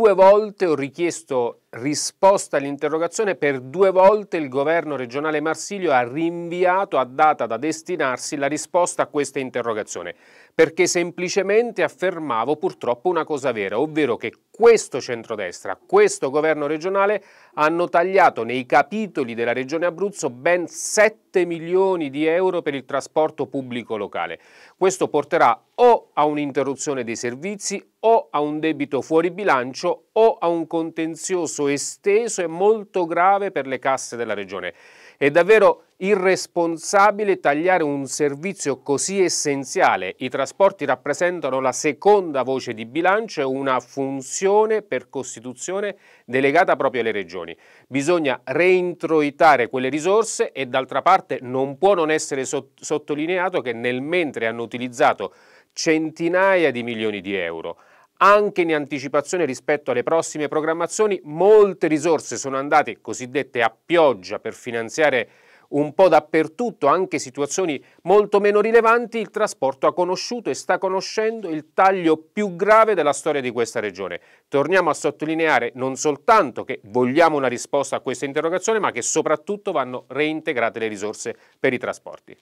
due volte ho richiesto risposta all'interrogazione, per due volte il governo regionale Marsilio ha rinviato a data da destinarsi la risposta a questa interrogazione, perché semplicemente affermavo purtroppo una cosa vera, ovvero che questo centrodestra, questo governo regionale hanno tagliato nei capitoli della regione Abruzzo ben 7 milioni di euro per il trasporto pubblico locale. Questo porterà o a un'interruzione dei servizi o a un debito fuori bilancio o a un contenzioso complesso, esteso e molto grave per le casse della Regione. È davvero irresponsabile tagliare un servizio così essenziale. I trasporti rappresentano la seconda voce di bilancio e una funzione per Costituzione delegata proprio alle regioni. Bisogna reintroitare quelle risorse e d'altra parte non può non essere sottolineato che nel mentre hanno utilizzato centinaia di milioni di euro anche in anticipazione rispetto alle prossime programmazioni, molte risorse sono andate cosiddette a pioggia per finanziare un po' dappertutto, anche situazioni molto meno rilevanti, il trasporto ha conosciuto e sta conoscendo il taglio più grave della storia di questa regione. Torniamo a sottolineare non soltanto che vogliamo una risposta a questa interrogazione, ma che soprattutto vanno reintegrate le risorse per i trasporti.